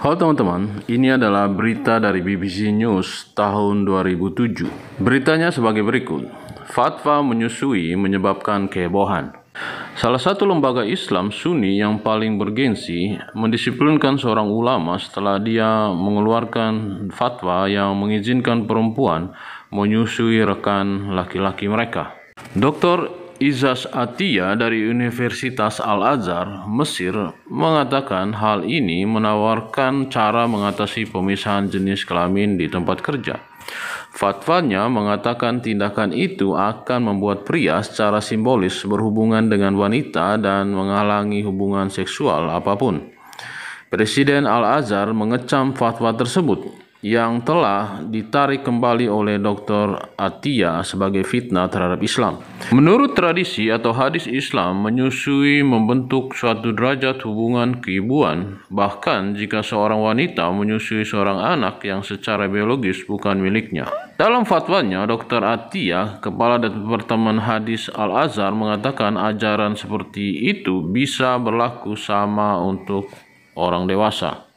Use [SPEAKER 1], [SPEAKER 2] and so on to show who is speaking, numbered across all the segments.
[SPEAKER 1] Halo teman-teman, ini adalah berita dari BBC News tahun 2007. Beritanya sebagai berikut. Fatwa menyusui menyebabkan kebohan Salah satu lembaga Islam Sunni yang paling bergensi mendisiplinkan seorang ulama setelah dia mengeluarkan fatwa yang mengizinkan perempuan menyusui rekan laki-laki mereka. Dr. Izaz Atia dari Universitas Al-Azhar, Mesir, mengatakan hal ini menawarkan cara mengatasi pemisahan jenis kelamin di tempat kerja. Fatwanya mengatakan tindakan itu akan membuat pria secara simbolis berhubungan dengan wanita dan menghalangi hubungan seksual apapun. Presiden Al-Azhar mengecam fatwa tersebut yang telah ditarik kembali oleh Dr. Atiya sebagai fitnah terhadap Islam. Menurut tradisi atau hadis Islam, menyusui membentuk suatu derajat hubungan keibuan. Bahkan jika seorang wanita menyusui seorang anak yang secara biologis bukan miliknya. Dalam fatwanya, Dr. Atiya, Kepala Departemen Hadis Al-Azhar mengatakan ajaran seperti itu bisa berlaku sama untuk orang dewasa.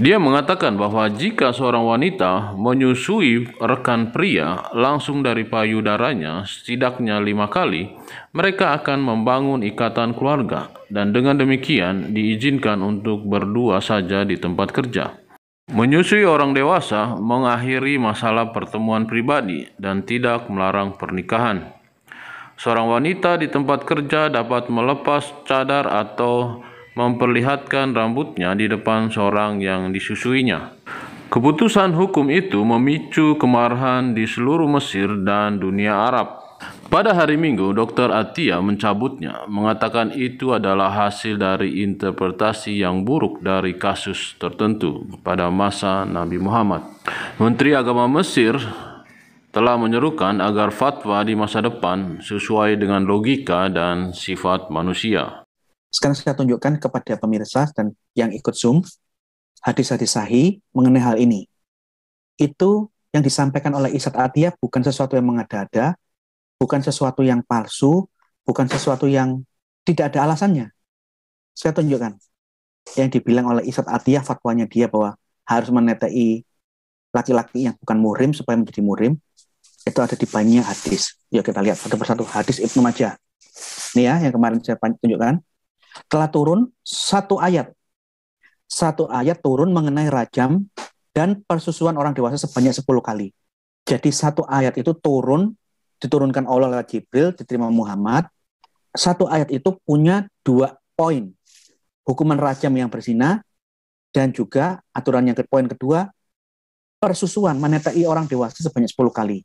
[SPEAKER 1] Dia mengatakan bahwa jika seorang wanita menyusui rekan pria langsung dari payudaranya setidaknya lima kali, mereka akan membangun ikatan keluarga dan dengan demikian diizinkan untuk berdua saja di tempat kerja. Menyusui orang dewasa mengakhiri masalah pertemuan pribadi dan tidak melarang pernikahan. Seorang wanita di tempat kerja dapat melepas cadar atau memperlihatkan rambutnya di depan seorang yang disusuinya. Keputusan hukum itu memicu kemarahan di seluruh Mesir dan dunia Arab. Pada hari Minggu, Dr. Atia mencabutnya, mengatakan itu adalah hasil dari interpretasi yang buruk dari kasus tertentu pada masa Nabi Muhammad. Menteri Agama Mesir telah menyerukan agar fatwa di masa depan sesuai dengan logika dan sifat manusia.
[SPEAKER 2] Sekarang saya tunjukkan kepada pemirsa dan yang ikut Zoom hadis-hadis sahih mengenai hal ini. Itu yang disampaikan oleh Isat Atiyah bukan sesuatu yang mengada-ada, bukan sesuatu yang palsu, bukan sesuatu yang tidak ada alasannya. Saya tunjukkan yang dibilang oleh Isat Atiyah fatwanya dia bahwa harus menetai laki-laki yang bukan murim supaya menjadi murim itu ada di banyak hadis. Yuk kita lihat satu persatu hadis Ibnu Majah. Ini ya yang kemarin saya tunjukkan telah turun satu ayat. Satu ayat turun mengenai rajam dan persusuan orang dewasa sebanyak 10 kali. Jadi satu ayat itu turun, diturunkan Allah lewat Jibril, diterima Muhammad. Satu ayat itu punya dua poin. Hukuman rajam yang bersina dan juga aturan yang ke poin kedua, persusuan menetai orang dewasa sebanyak 10 kali.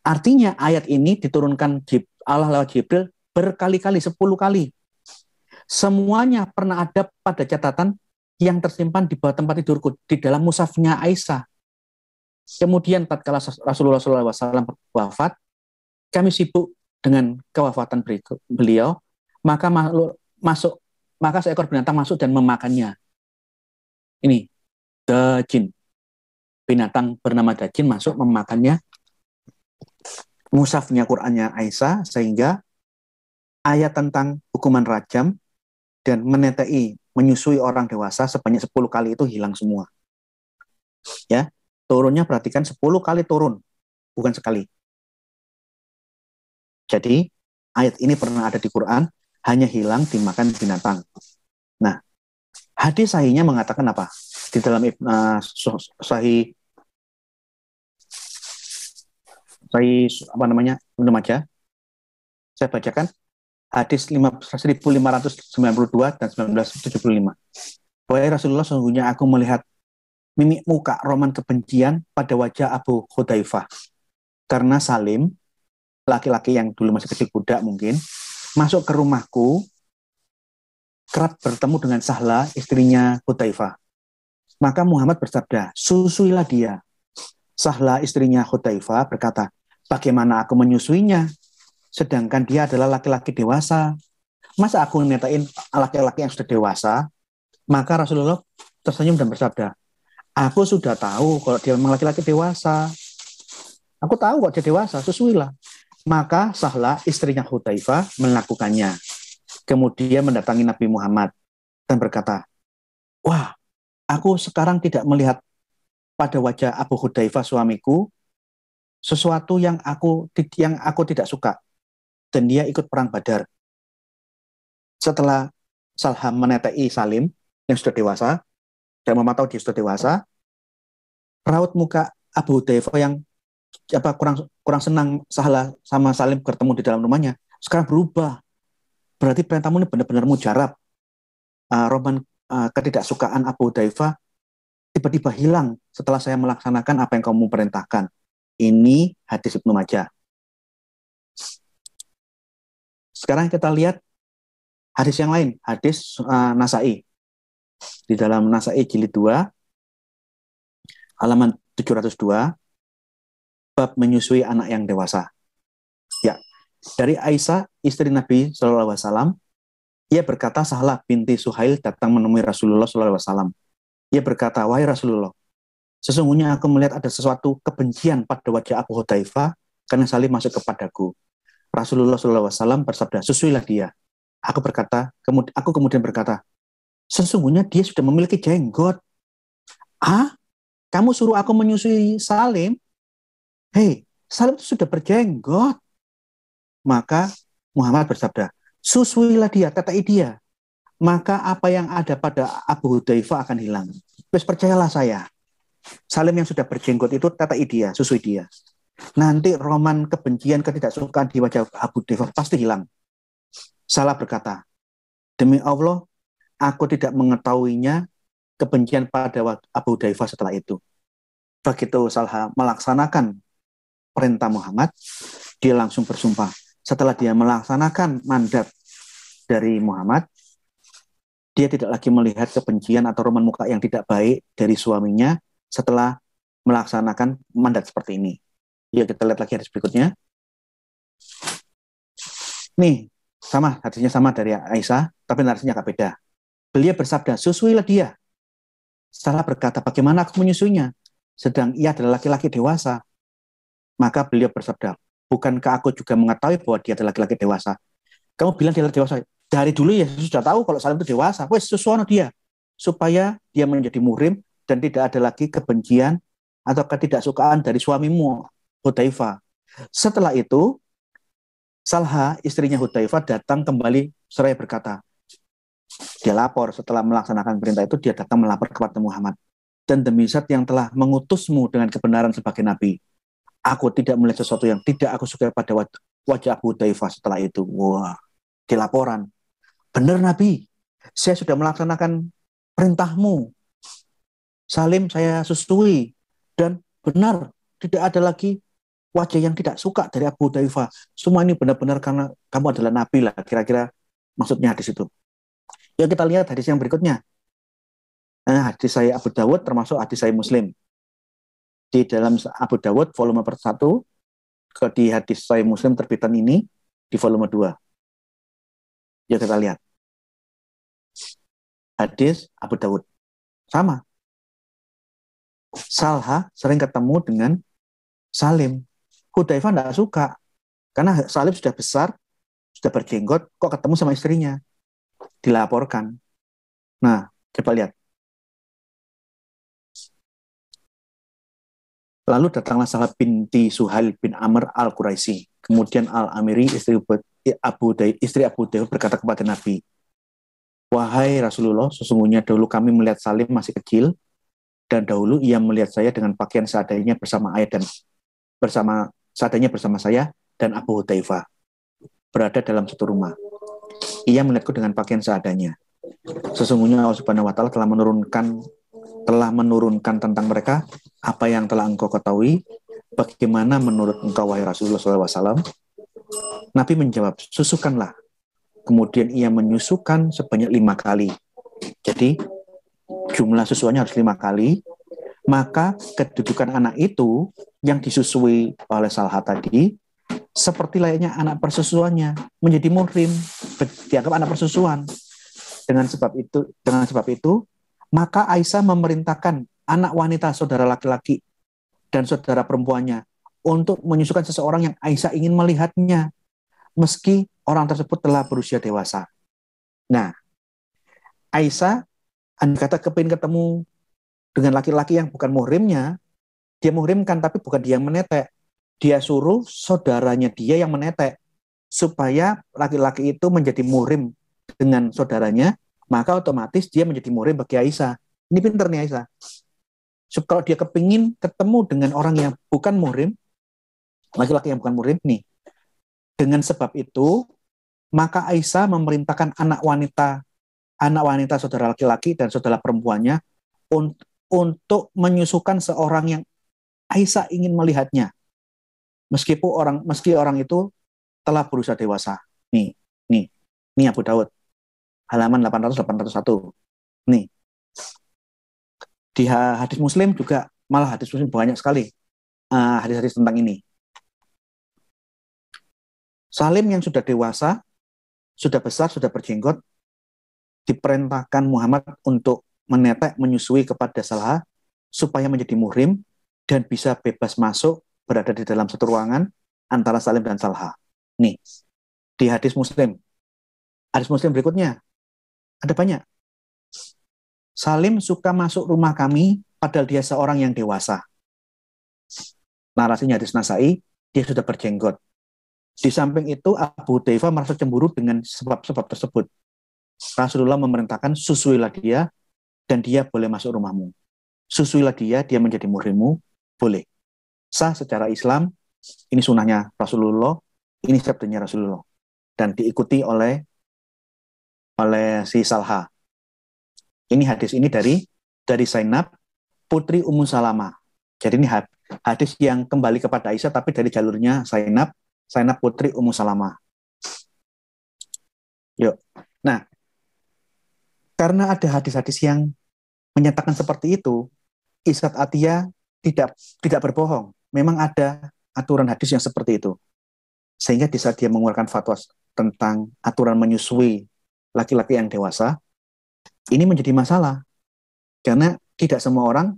[SPEAKER 2] Artinya ayat ini diturunkan Allah lewat Jibril berkali-kali, 10 kali semuanya pernah ada pada catatan yang tersimpan di bawah tempat tidurku di dalam musafnya Aisyah. Kemudian tatkala Rasulullah SAW wafat, kami sibuk dengan kewafatan beliau, maka makhluk masuk maka seekor binatang masuk dan memakannya. Ini dajin. Binatang bernama dajin masuk memakannya musafnya Qur'annya Aisyah sehingga ayat tentang hukuman rajam dan menetei, menyusui orang dewasa sebanyak 10 kali itu hilang semua. Ya, turunnya perhatikan 10 kali turun, bukan sekali. Jadi, ayat ini pernah ada di Quran, hanya hilang dimakan binatang. Nah, hadis sahihnya mengatakan apa? Di dalam uh, sahih sahih apa namanya? Belum aja. Saya bacakan hadis 1592 dan 1975. Wahai Rasulullah, sungguhnya aku melihat mimik muka roman kebencian pada wajah Abu Khudaifah. Karena Salim, laki-laki yang dulu masih kecil budak mungkin, masuk ke rumahku, kerap bertemu dengan Sahla, istrinya Khudaifah. Maka Muhammad bersabda, susuilah dia. Sahla, istrinya Khudaifah, berkata, bagaimana aku menyusuinya? sedangkan dia adalah laki-laki dewasa. Masa aku nyatain laki-laki yang sudah dewasa? Maka Rasulullah tersenyum dan bersabda, aku sudah tahu kalau dia memang laki-laki dewasa. Aku tahu kalau dia dewasa, sesuailah. Maka sahlah istrinya Hutaifah melakukannya. Kemudian mendatangi Nabi Muhammad dan berkata,
[SPEAKER 1] Wah, aku
[SPEAKER 2] sekarang tidak melihat pada wajah Abu Hudzaifah suamiku sesuatu yang aku yang aku tidak suka dan dia ikut perang Badar. Setelah Salham menetei Salim yang sudah dewasa dan tahu dia sudah dewasa, raut muka Abu Hudayfa yang apa kurang kurang senang salah sama Salim bertemu di dalam rumahnya sekarang berubah. Berarti perintahmu ini benar-benar mujarab. Uh, Roman uh, ketidaksukaan Abu Hudayfa tiba-tiba hilang setelah saya melaksanakan apa yang kamu perintahkan. Ini hadis Ibnu Majah. Sekarang kita lihat hadis yang lain, hadis uh, Nasai. Di dalam Nasai jilid 2 halaman 702 bab menyusui anak yang dewasa. Ya, dari Aisyah, istri Nabi saw Alaihi Wasallam, ia berkata, Sahlah binti Suhail datang menemui Rasulullah saw Alaihi Wasallam. Ia berkata, wahai Rasulullah, sesungguhnya aku melihat ada sesuatu kebencian pada wajah Abu Hudzaifah karena Salim masuk kepadaku. Rasulullah SAW bersabda, sesuailah dia. Ya. Aku berkata, kemud aku kemudian berkata, sesungguhnya dia sudah memiliki jenggot. Ah, kamu suruh aku menyusui Salim? Hei, Salim itu sudah berjenggot. Maka Muhammad bersabda, susuilah dia, tetapi dia. Maka apa yang ada pada Abu Hudaifah akan hilang. Terus percayalah saya, Salim yang sudah berjenggot itu tetapi dia, susui dia nanti roman kebencian ketidaksukaan di wajah Abu Deva pasti hilang. Salah berkata, demi Allah, aku tidak mengetahuinya kebencian pada Abu Daifa setelah itu. Begitu Salha melaksanakan perintah Muhammad, dia langsung bersumpah. Setelah dia melaksanakan mandat dari Muhammad, dia tidak lagi melihat kebencian atau roman muka yang tidak baik dari suaminya setelah melaksanakan mandat seperti ini. Ya kita lihat lagi hadis berikutnya. Nih, sama, hadisnya sama dari Aisyah, tapi narasinya agak beda. Beliau bersabda, susuilah dia. Salah berkata, bagaimana aku menyusuinya? Sedang ia adalah laki-laki dewasa. Maka beliau bersabda, bukankah aku juga mengetahui bahwa dia adalah laki-laki dewasa? Kamu bilang dia adalah dewasa. Dari dulu ya sudah tahu kalau salam itu dewasa. Wes susuano dia. Supaya dia menjadi murim dan tidak ada lagi kebencian atau ketidaksukaan dari suamimu Hutaifa. Setelah itu, Salha, istrinya Hudaifa, datang kembali seraya berkata, dia lapor setelah melaksanakan perintah itu, dia datang melapor kepada Muhammad. Dan demi zat yang telah mengutusmu dengan kebenaran sebagai nabi, aku tidak melihat sesuatu yang tidak aku suka pada waj wajah Abu Hudaifa setelah itu. Wah, di laporan. Benar Nabi, saya sudah melaksanakan perintahmu. Salim saya susui. Dan benar, tidak ada lagi wajah yang tidak suka dari Abu Daifah. Semua ini benar-benar karena kamu adalah nabi lah, kira-kira maksudnya di situ. Ya kita lihat hadis yang berikutnya. Nah, hadis saya Abu Dawud termasuk hadis saya Muslim. Di dalam Abu Dawud volume per 1, ke di hadis saya Muslim terbitan ini di volume 2. Ya kita lihat. Hadis Abu Dawud. Sama. Salha sering ketemu dengan Salim. Hudaifa tidak suka karena Salib sudah besar, sudah berjenggot, kok ketemu sama istrinya, dilaporkan. Nah, coba lihat. Lalu datanglah Salah binti Suhail bin Amr al Quraisy. Kemudian al Amiri eh, istri Abu Day, istri Abu berkata kepada Nabi, Wahai Rasulullah, sesungguhnya dahulu kami melihat Salim masih kecil, dan dahulu ia melihat saya dengan pakaian seadanya bersama ayah dan bersama Seandainya bersama saya dan Abu Hudaifa berada dalam satu rumah. Ia melihatku dengan pakaian seadanya. Sesungguhnya Allah Subhanahu wa taala telah menurunkan telah menurunkan tentang mereka apa yang telah engkau ketahui, bagaimana menurut engkau wahai Rasulullah SAW. Nabi menjawab, susukanlah. Kemudian ia menyusukan sebanyak lima kali. Jadi jumlah susuannya harus lima kali, maka kedudukan anak itu yang disusui oleh Salha tadi seperti layaknya anak persusuannya menjadi muhrim dianggap anak persusuan dengan sebab itu dengan sebab itu maka Aisyah memerintahkan anak wanita saudara laki-laki dan saudara perempuannya untuk menyusukan seseorang yang Aisyah ingin melihatnya meski orang tersebut telah berusia dewasa. Nah, Aisyah kata kepingin ketemu dengan laki-laki yang bukan muhrimnya, dia muhrimkan tapi bukan dia yang menetek. Dia suruh saudaranya dia yang menetek supaya laki-laki itu menjadi murim dengan saudaranya, maka otomatis dia menjadi murim bagi Aisyah. Ini pinter nih Aisyah. So, kalau dia kepingin ketemu dengan orang yang bukan murim laki-laki yang bukan murim nih, dengan sebab itu, maka Aisyah memerintahkan anak wanita, anak wanita saudara laki-laki dan saudara perempuannya untuk menyusukan seorang yang Aisyah ingin melihatnya. Meskipun orang meski orang itu telah berusaha dewasa. Nih, nih, nih Abu Daud. Halaman 800 Nih. Di hadis Muslim juga malah hadis Muslim banyak sekali eh, hadis-hadis uh, tentang ini. Salim yang sudah dewasa, sudah besar, sudah berjenggot, diperintahkan Muhammad untuk menetek menyusui kepada salah supaya menjadi murim dan bisa bebas masuk berada di dalam satu ruangan antara salim dan salha. Nih, di hadis muslim. Hadis muslim berikutnya. Ada banyak. Salim suka masuk rumah kami padahal dia seorang yang dewasa. Narasinya hadis Nasai, dia sudah berjenggot. Di samping itu Abu Deva merasa cemburu dengan sebab-sebab tersebut. Rasulullah memerintahkan susuilah dia dan dia boleh masuk rumahmu. Susuilah dia, ya, dia menjadi murimu boleh. Sah secara Islam, ini sunnahnya Rasulullah, ini sabdanya Rasulullah. Dan diikuti oleh oleh si Salha. Ini hadis ini dari dari Zainab putri Ummu Salama. Jadi ini hadis yang kembali kepada Aisyah tapi dari jalurnya Zainab, Zainab putri Ummu Salama. Yuk. Nah, karena ada hadis-hadis yang menyatakan seperti itu, Isat Atiyah tidak tidak berbohong. Memang ada aturan hadis yang seperti itu. Sehingga di saat dia mengeluarkan fatwa tentang aturan menyusui laki-laki yang dewasa, ini menjadi masalah. Karena tidak semua orang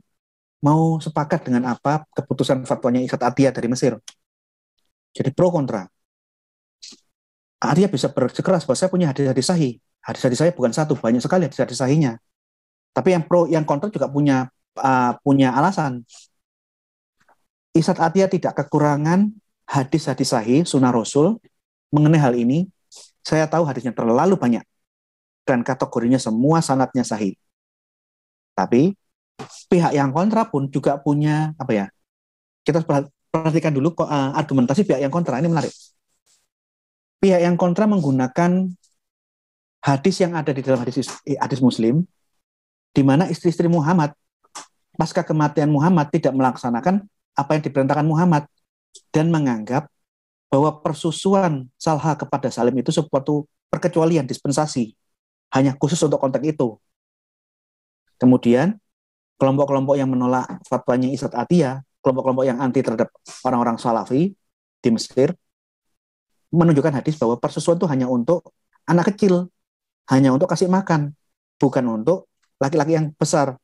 [SPEAKER 2] mau sepakat dengan apa keputusan fatwanya Isat Atiyah dari Mesir. Jadi pro kontra. Arya bisa bersekeras bahwa saya punya hadis-hadis sahih. Hadis-hadis saya bukan satu, banyak sekali hadis-hadis sahihnya. Tapi yang pro yang kontra juga punya uh, punya alasan. Isat Atiyah tidak kekurangan hadis-hadis sahih sunnah Rasul mengenai hal ini. Saya tahu hadisnya terlalu banyak dan kategorinya semua sanatnya sahih. Tapi pihak yang kontra pun juga punya apa ya? Kita perhatikan dulu uh, argumentasi pihak yang kontra ini menarik. Pihak yang kontra menggunakan hadis yang ada di dalam hadis eh, hadis Muslim di mana istri-istri Muhammad pasca kematian Muhammad tidak melaksanakan apa yang diperintahkan Muhammad dan menganggap bahwa persusuan Salha kepada Salim itu suatu perkecualian dispensasi hanya khusus untuk konteks itu. Kemudian kelompok-kelompok yang menolak fatwanya Isat Atia, kelompok-kelompok yang anti terhadap orang-orang Salafi di Mesir menunjukkan hadis bahwa persusuan itu hanya untuk anak kecil, hanya untuk kasih makan, bukan untuk laki-laki yang besar.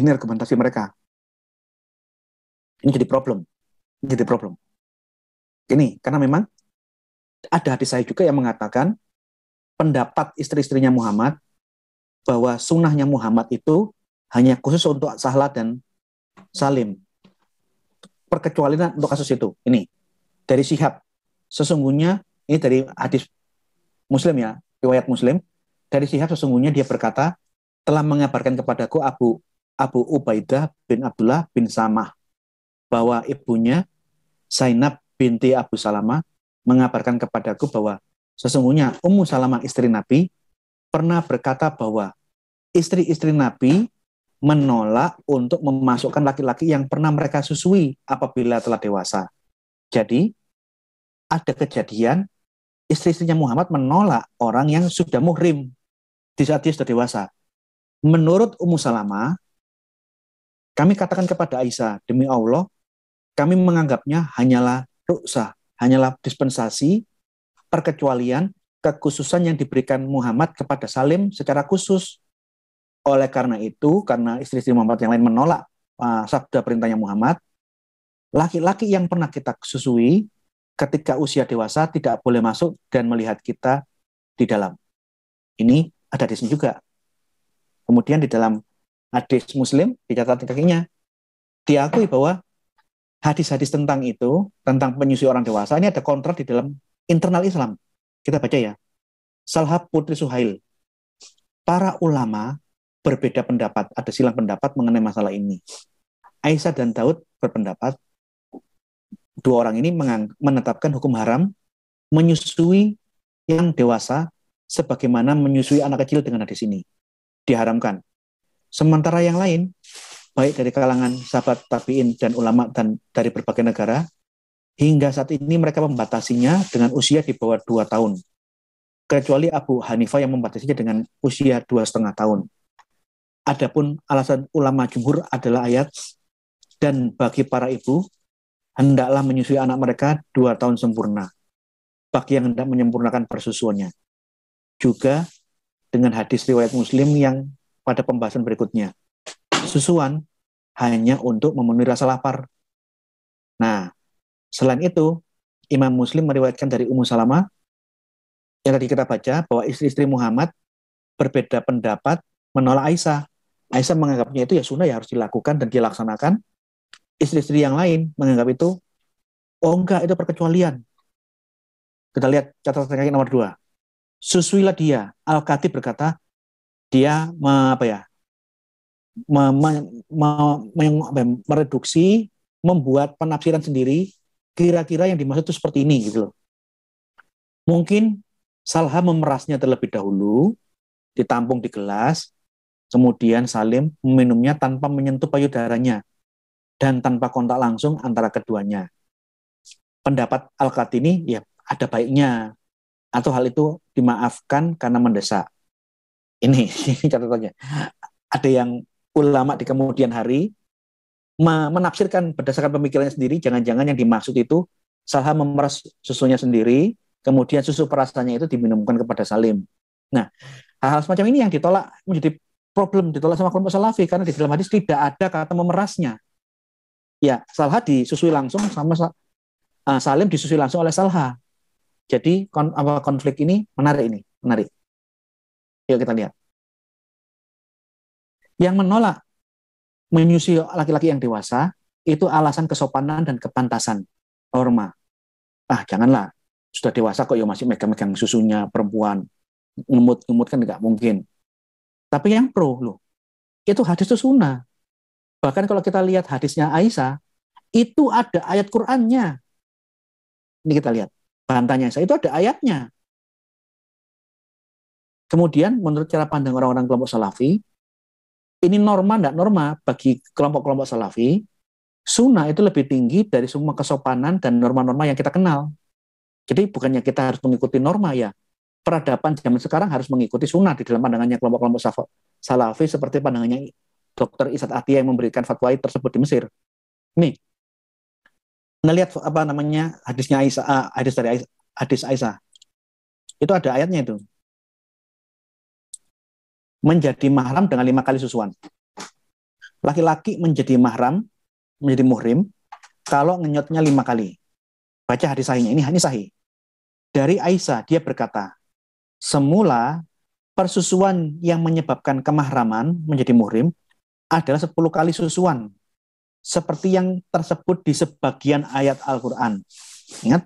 [SPEAKER 2] Ini argumentasi mereka. Ini jadi problem. Ini jadi problem. Ini karena memang ada hadis saya juga yang mengatakan pendapat istri-istrinya Muhammad bahwa sunnahnya Muhammad itu hanya khusus untuk Sahla dan Salim. Perkecualian untuk kasus itu. Ini dari Sihab. Sesungguhnya ini dari hadis Muslim ya, riwayat Muslim. Dari Sihab sesungguhnya dia berkata, telah mengabarkan kepadaku Abu Abu Ubaidah bin Abdullah bin Samah bahwa ibunya Zainab binti Abu Salamah mengabarkan kepadaku bahwa sesungguhnya Ummu Salamah istri Nabi pernah berkata bahwa istri-istri Nabi menolak untuk memasukkan laki-laki yang pernah mereka susui apabila telah dewasa. Jadi ada kejadian istri-istrinya Muhammad menolak orang yang sudah muhrim di saat dia sudah dewasa. Menurut Ummu salama, kami katakan kepada Aisyah, demi Allah, kami menganggapnya hanyalah ruksa, hanyalah dispensasi, perkecualian, kekhususan yang diberikan Muhammad kepada Salim secara khusus. Oleh karena itu, karena istri-istri Muhammad yang lain menolak uh, sabda perintahnya Muhammad, laki-laki yang pernah kita susui ketika usia dewasa tidak boleh masuk dan melihat kita di dalam. Ini ada di sini juga Kemudian di dalam hadis Muslim di catatan kakinya diakui bahwa hadis-hadis tentang itu, tentang penyusui orang dewasa, ini ada kontrak di dalam internal Islam. Kita baca ya. Salhab Putri Suhail. Para ulama berbeda pendapat, ada silang pendapat mengenai masalah ini. Aisyah dan Daud berpendapat, dua orang ini menetapkan hukum haram menyusui yang dewasa sebagaimana menyusui anak kecil dengan hadis ini diharamkan. Sementara yang lain, baik dari kalangan sahabat tabiin dan ulama dan dari berbagai negara, hingga saat ini mereka membatasinya dengan usia di bawah dua tahun. Kecuali Abu Hanifah yang membatasinya dengan usia dua setengah tahun. Adapun alasan ulama jumhur adalah ayat dan bagi para ibu hendaklah menyusui anak mereka dua tahun sempurna bagi yang hendak menyempurnakan persusuannya. Juga dengan hadis riwayat Muslim yang pada pembahasan berikutnya. Susuan hanya untuk memenuhi rasa lapar. Nah, selain itu, Imam Muslim meriwayatkan dari Ummu salama yang tadi kita baca bahwa istri-istri Muhammad berbeda pendapat menolak Aisyah. Aisyah menganggapnya itu ya sunnah ya harus dilakukan dan dilaksanakan. Istri-istri yang lain menganggap itu oh enggak itu perkecualian. Kita lihat catatan kaki nomor dua Susuilah dia. al khatib berkata, dia me, apa ya, me, me, me, me, ya, mereduksi, membuat penafsiran sendiri, kira-kira yang dimaksud itu seperti ini gitu loh. Mungkin Salha memerasnya terlebih dahulu, ditampung di gelas, kemudian Salim meminumnya tanpa menyentuh payudaranya dan tanpa kontak langsung antara keduanya. Pendapat al ini ya ada baiknya atau hal itu dimaafkan karena mendesak. Ini, ini catatannya. Ada yang ulama di kemudian hari menafsirkan berdasarkan pemikirannya sendiri, jangan-jangan yang dimaksud itu salah memeras susunya sendiri, kemudian susu perasannya itu diminumkan kepada Salim. Nah, hal-hal semacam ini yang ditolak menjadi problem ditolak sama kelompok Salafi karena di dalam hadis tidak ada kata memerasnya. Ya, Salha disusui langsung sama eh, Salim disusui langsung oleh Salha. Jadi kon, apa konflik ini menarik ini, menarik. Yuk kita lihat. Yang menolak menyusui laki-laki yang dewasa itu alasan kesopanan dan kepantasan norma. Ah, janganlah. Sudah dewasa kok ya masih megang-megang susunya perempuan. Ngemut-ngemut kan nggak mungkin. Tapi yang pro loh, itu hadis itu sunnah. Bahkan kalau kita lihat hadisnya Aisyah, itu ada ayat Qur'annya. Ini kita lihat bantahnya saya itu ada ayatnya. Kemudian menurut cara pandang orang-orang kelompok salafi, ini norma tidak norma bagi kelompok-kelompok salafi, sunnah itu lebih tinggi dari semua kesopanan dan norma-norma yang kita kenal. Jadi bukannya kita harus mengikuti norma ya, peradaban zaman sekarang harus mengikuti sunnah di dalam pandangannya kelompok-kelompok salafi seperti pandangannya Dr. Isat Atiyah yang memberikan fatwa tersebut di Mesir. Nih, melihat apa namanya hadisnya Aisyah, uh, hadis dari Aisyah, hadis Aisyah. Itu ada ayatnya itu. Menjadi mahram dengan lima kali susuan. Laki-laki menjadi mahram, menjadi muhrim, kalau ngenyotnya lima kali. Baca hadis sahihnya, ini hadis sahih. Dari Aisyah, dia berkata, semula persusuan yang menyebabkan kemahraman menjadi muhrim adalah 10 kali susuan seperti yang tersebut di sebagian ayat Al-Quran. Ingat,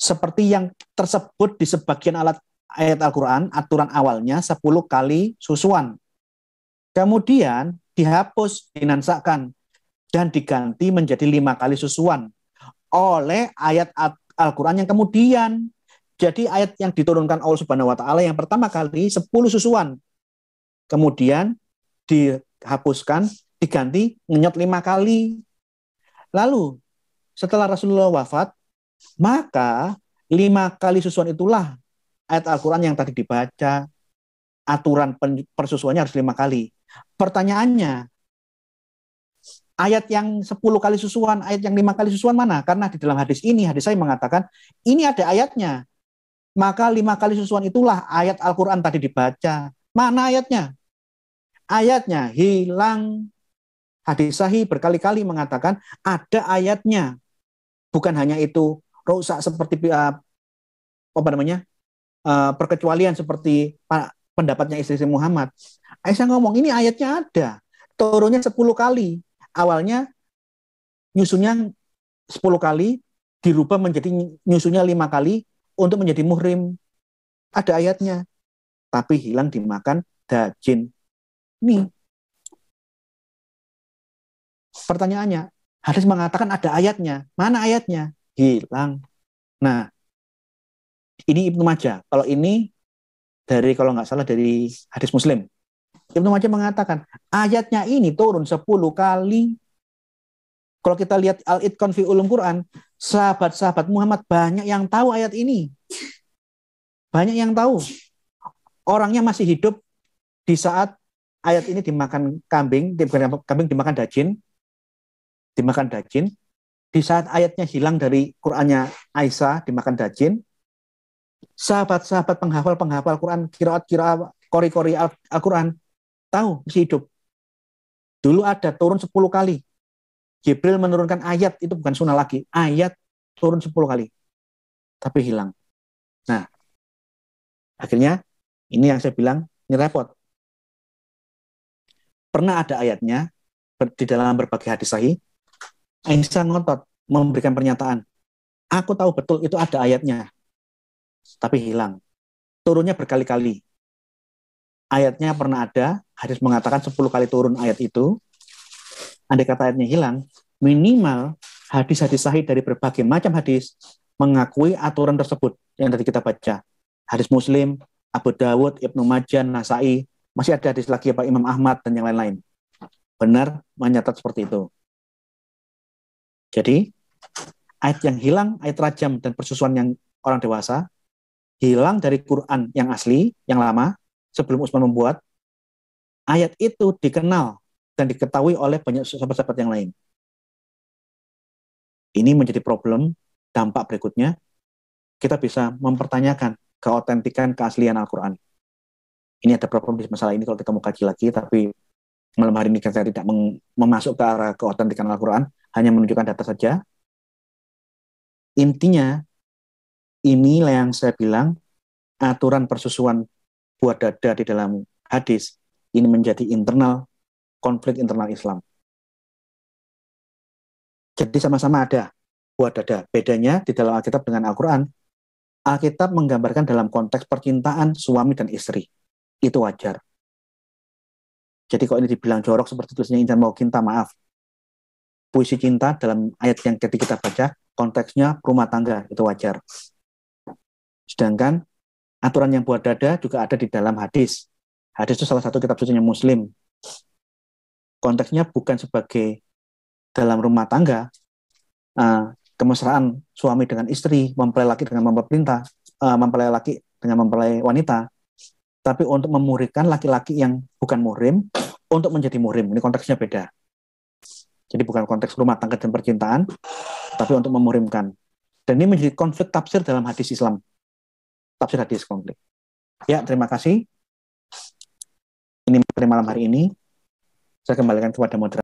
[SPEAKER 2] seperti yang tersebut di sebagian alat ayat Al-Quran, aturan awalnya 10 kali susuan. Kemudian dihapus, dinansakan, dan diganti menjadi lima kali susuan oleh ayat Al-Quran yang kemudian. Jadi ayat yang diturunkan Allah Subhanahu wa taala yang pertama kali 10 susuan. Kemudian dihapuskan diganti ngenyot lima kali. Lalu setelah Rasulullah wafat, maka lima kali susuan itulah ayat Al-Quran yang tadi dibaca, aturan persusuannya harus lima kali. Pertanyaannya, ayat yang 10 kali susuan, ayat yang lima kali susuan mana? Karena di dalam hadis ini, hadis saya mengatakan, ini ada ayatnya. Maka lima kali susuan itulah ayat Al-Quran tadi dibaca. Mana ayatnya? Ayatnya hilang Hadis sahih berkali-kali mengatakan ada ayatnya. Bukan hanya itu rusak seperti uh, apa namanya? Uh, perkecualian seperti pendapatnya istri Muhammad. Aisyah ngomong, ini ayatnya ada. Turunnya 10 kali. Awalnya nyusunya 10 kali, dirubah menjadi nyusunya lima kali untuk menjadi muhrim. Ada ayatnya. Tapi hilang dimakan dajin. Nih, Pertanyaannya, harus mengatakan ada ayatnya. Mana ayatnya? Hilang. Nah, ini Ibnu Majah. Kalau ini dari kalau nggak salah dari hadis Muslim. Ibnu Majah mengatakan ayatnya ini turun 10 kali. Kalau kita lihat Al-Itqan fi Ulum Quran, sahabat-sahabat Muhammad banyak yang tahu ayat ini. Banyak yang tahu. Orangnya masih hidup di saat ayat ini dimakan kambing, dimakan kambing dimakan dajin dimakan daging. Di saat ayatnya hilang dari Qurannya Aisyah dimakan daging, sahabat-sahabat penghafal-penghafal Quran, kiraat-kiraat, kori-kori Al-Quran, tahu masih hidup. Dulu ada turun 10 kali. Jibril menurunkan ayat, itu bukan sunnah lagi. Ayat turun 10 kali. Tapi hilang. Nah, akhirnya ini yang saya bilang, ini repot. Pernah ada ayatnya di dalam berbagai hadis sahih, Aisyah ngotot memberikan pernyataan, aku tahu betul itu ada ayatnya, tapi hilang. Turunnya berkali-kali. Ayatnya pernah ada, hadis mengatakan 10 kali turun ayat itu. Andai kata ayatnya hilang, minimal hadis-hadis sahih dari berbagai macam hadis mengakui aturan tersebut yang tadi kita baca. Hadis Muslim, Abu Dawud, Ibnu Majah, Nasai, masih ada hadis lagi Pak Imam Ahmad dan yang lain-lain. Benar menyatat seperti itu. Jadi ayat yang hilang, ayat rajam dan persusuan yang orang dewasa hilang dari Quran yang asli, yang lama sebelum Utsman membuat ayat itu dikenal dan diketahui oleh banyak sahabat-sahabat yang lain. Ini menjadi problem dampak berikutnya kita bisa mempertanyakan keautentikan keaslian Al-Qur'an. Ini ada problem di masalah ini kalau kita mau kaji lagi tapi malam hari ini kan saya tidak memasuk ke arah keautentikan Al-Qur'an, hanya menunjukkan data saja. Intinya, inilah yang saya bilang, aturan persusuan buat dada di dalam hadis ini menjadi internal, konflik internal Islam. Jadi sama-sama ada buat dada. Bedanya di dalam Alkitab dengan Al-Quran, Alkitab menggambarkan dalam konteks percintaan suami dan istri. Itu wajar. Jadi kalau ini dibilang jorok seperti tulisnya Insan mau kinta, maaf puisi cinta dalam ayat yang tadi kita baca konteksnya rumah tangga itu wajar. Sedangkan aturan yang buat dada juga ada di dalam hadis. Hadis itu salah satu kitab suci yang Muslim. Konteksnya bukan sebagai dalam rumah tangga uh, kemesraan suami dengan istri, mempelai laki dengan memperperintah, eh, uh, mempelai laki dengan mempelai wanita, tapi untuk memurikan laki-laki yang bukan murim untuk menjadi murim. Ini konteksnya beda. Jadi bukan konteks rumah tangga dan percintaan, tapi untuk memurimkan. Dan ini menjadi konflik tafsir dalam hadis Islam. Tafsir hadis konflik. Ya, terima kasih. Ini materi malam hari ini. Saya kembalikan kepada moderator.